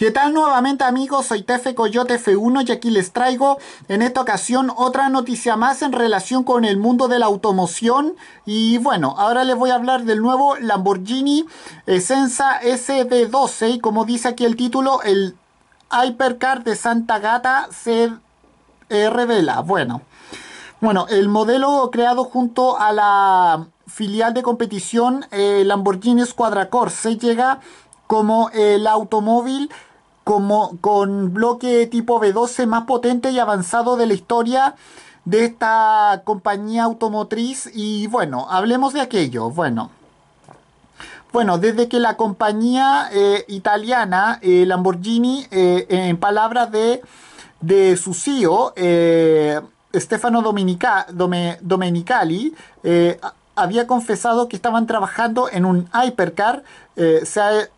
¿Qué tal nuevamente amigos? Soy Tefe Coyote F1 y aquí les traigo en esta ocasión otra noticia más en relación con el mundo de la automoción y bueno, ahora les voy a hablar del nuevo Lamborghini Essenza eh, SD12 y como dice aquí el título, el Hypercar de Santa Gata se revela. Bueno, bueno, el modelo creado junto a la filial de competición eh, Lamborghini Squadra Corse llega como el automóvil como, con bloque tipo B12 más potente y avanzado de la historia de esta compañía automotriz. Y bueno, hablemos de aquello. Bueno. Bueno, desde que la compañía eh, italiana eh, Lamborghini, eh, en palabras de, su CEO, Stefano Domenicali, había confesado que estaban trabajando en un hypercar, se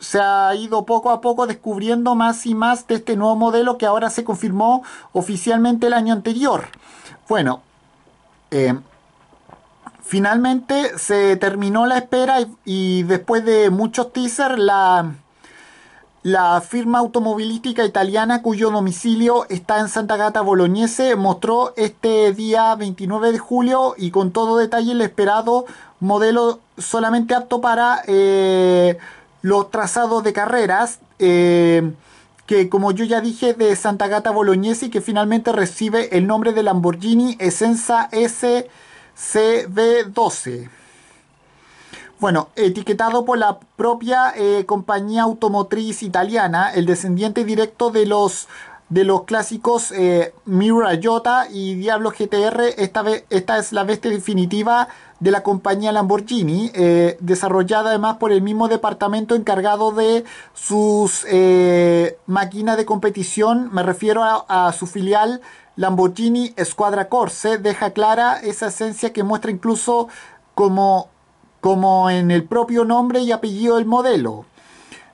se ha ido poco a poco descubriendo más y más de este nuevo modelo que ahora se confirmó oficialmente el año anterior. Bueno, eh, finalmente se terminó la espera y, después de muchos teasers la, la firma automovilística italiana cuyo domicilio está en Santa Gata Bolognese mostró este día 29 de julio y con todo detalle el esperado modelo solamente apto para... Eh, los trazados de carreras, eh, que como yo ya dije, de Santa Gata Bolognesi, que finalmente recibe el nombre de Lamborghini Essenza SCB12. Bueno, etiquetado por la propia eh, compañía automotriz italiana, el descendiente directo de los de los clásicos eh, y Diablo GTR. Esta, esta es la bestia definitiva de la compañía Lamborghini, eh, desarrollada además por el mismo departamento encargado de sus eh, máquinas de competición. Me refiero a, su filial Lamborghini Squadra Corse. Deja clara esa esencia que muestra incluso como, como en el propio nombre y apellido del modelo.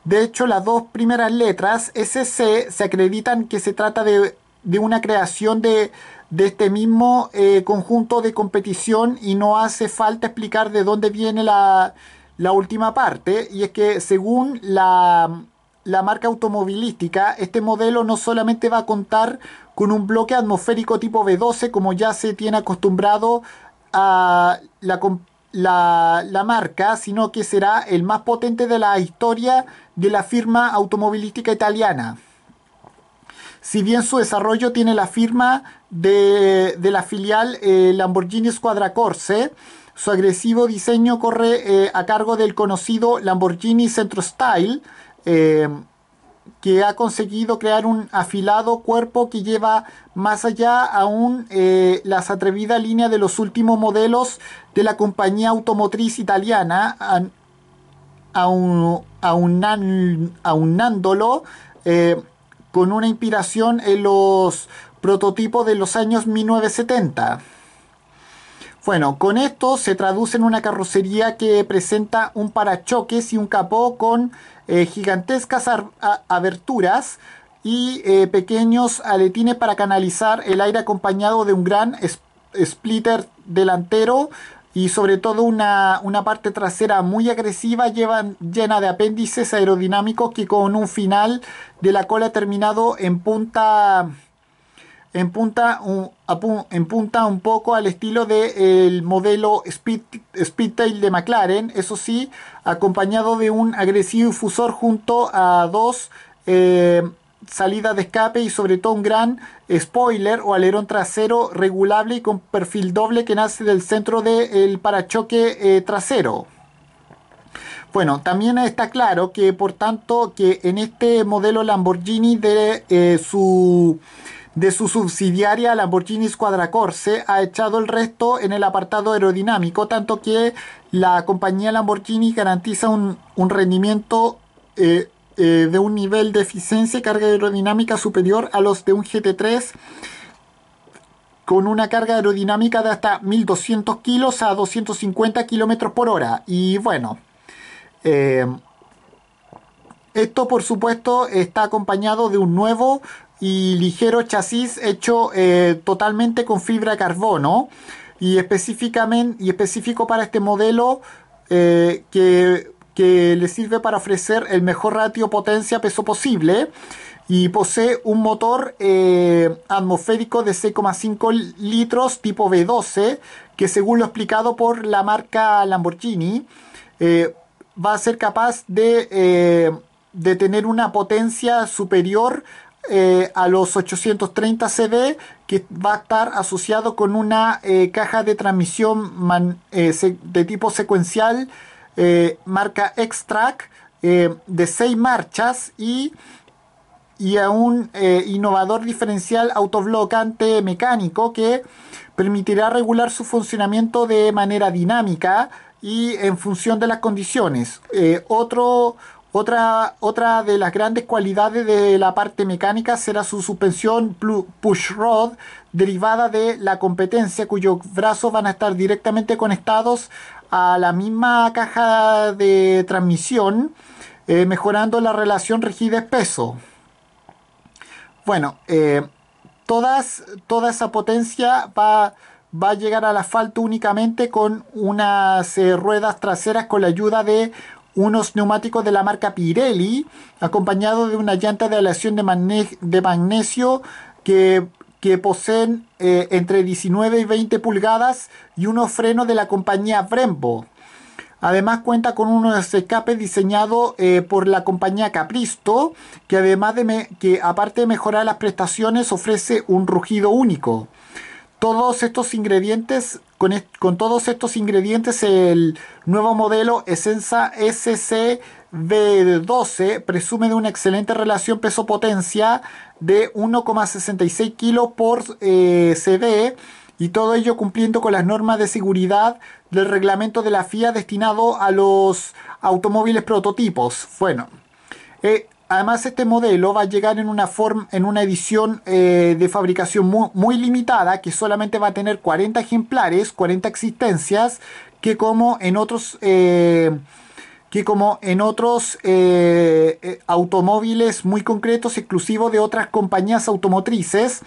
De hecho, las dos primeras letras, SC, se acreditan que se trata de, una creación de, este mismo eh, conjunto de competición y no hace falta explicar de dónde viene la, última parte. Y es que según la, marca automovilística, este modelo no solamente va a contar con un bloque atmosférico tipo B12 como ya se tiene acostumbrado a la, marca, sino que será el más potente de la historia de la firma automovilística italiana. Si bien su desarrollo tiene la firma de, la filial eh, Lamborghini Squadra Corse, su agresivo diseño corre eh, a cargo del conocido Lamborghini Centro Style, eh, que ha conseguido crear un afilado cuerpo que lleva más allá aún las atrevidas líneas de los últimos modelos de la compañía automotriz italiana, aun, unándolo aunándolo eh, con una inspiración en los prototipos de los años 1970. Bueno, con esto se traduce en una carrocería que presenta un parachoques y un capó con eh, gigantescas aberturas y eh, pequeños aletines para canalizar el aire acompañado de un gran splitter delantero y sobre todo una, parte trasera muy agresiva llevan, llena de apéndices aerodinámicos que con un final de la cola terminado en punta en punta un, en punta un poco al estilo del modelo Speed, Speedtail de McLaren, eso sí, acompañado de un agresivo difusor junto a dos eh, salida de escape y sobre todo un gran spoiler o alerón trasero regulable y con perfil doble que nace del centro del parachoque eh, trasero. Bueno, también está claro que por tanto que en este modelo Lamborghini de eh, su de su subsidiaria Lamborghini Squadra Corse ha echado el resto en el apartado aerodinámico, tanto que la compañía Lamborghini garantiza un, rendimiento eh, eh, de un nivel de eficiencia y carga aerodinámica superior a los de un GT3 con una carga aerodinámica de hasta 1200 kilos a 250 kilómetros por hora. Y bueno, eh, esto por supuesto está acompañado de un nuevo y ligero chasis hecho eh, totalmente con fibra de carbono y específicamente y específico para este modelo que que le sirve para ofrecer el mejor ratio potencia-peso posible y posee un motor eh, atmosférico de 6,5 litros tipo V12 que según lo explicado por la marca Lamborghini eh, va a ser capaz de, eh, de tener una potencia superior a los 830 CD que va a estar asociado con una caja de transmisión de tipo secuencial eh, marca x eh, de 6 marchas y, y a un eh, innovador diferencial autoblocante mecánico que permitirá regular su funcionamiento de manera dinámica y en función de las condiciones. otra, otra de las grandes cualidades de la parte mecánica será su suspensión push-rod derivada de la competencia cuyos brazos van a estar directamente conectados a la misma caja de transmisión, eh, mejorando la relación rigidez-peso. Bueno, eh, todas, toda esa potencia va, va, a llegar al asfalto únicamente con unas eh, ruedas traseras con la ayuda de unos neumáticos de la marca Pirelli, acompañado de una llanta de aleación de, de magnesio que que poseen eh, entre 19 y 20 pulgadas y unos frenos de la compañía Brembo. Además cuenta con unos escapes diseñados eh, por la compañía Capristo, que además de que aparte de mejorar las prestaciones ofrece un rugido único. Todos estos ingredientes, con, con todos estos ingredientes el nuevo modelo Essenza SC B12 presume de una excelente relación peso-potencia de 1,66 kilos por eh, CD y todo ello cumpliendo con las normas de seguridad del reglamento de la FIA destinado a los automóviles prototipos. Bueno, eh, además este modelo va a llegar en una, forma en una edición eh, de fabricación muy, limitada que solamente va a tener 40 ejemplares, 40 existencias, que como en otros que como en otros eh, eh, automóviles muy concretos, exclusivos de otras compañías automotrices,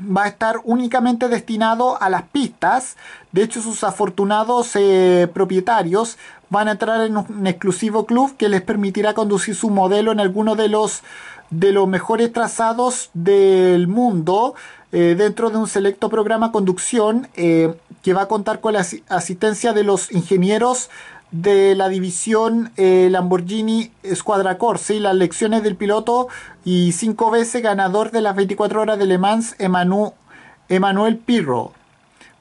va a estar únicamente destinado a las pistas. De hecho, sus afortunados eh, propietarios van a entrar en un exclusivo club que les permitirá conducir su modelo en alguno de los, de los mejores trazados del mundo dentro de un selecto programa conducción que va a contar con la asistencia de los ingenieros de la división eh, Lamborghini Squadra Corse y las lecciones del piloto y cinco veces ganador de las 24 horas de Le Mans, Emanuel Pirro.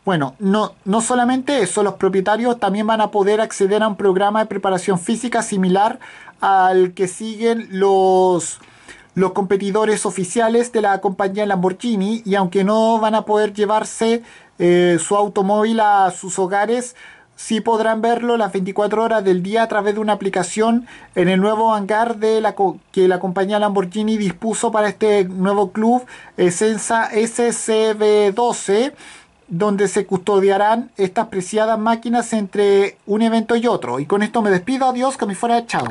Bueno, no, no solamente eso, los propietarios también van a poder acceder a un programa de preparación física similar al que siguen los, los competidores oficiales de la compañía Lamborghini y aunque no van a poder llevarse eh, su automóvil a sus hogares, si podrán verlo las 24 horas del día a través de una aplicación en el nuevo hangar de la que la compañía Lamborghini dispuso para este nuevo club Essenza eh, SCB12 donde se custodiarán estas preciadas máquinas entre un evento y otro. Y con esto me despido, adiós, que me fuera, chao.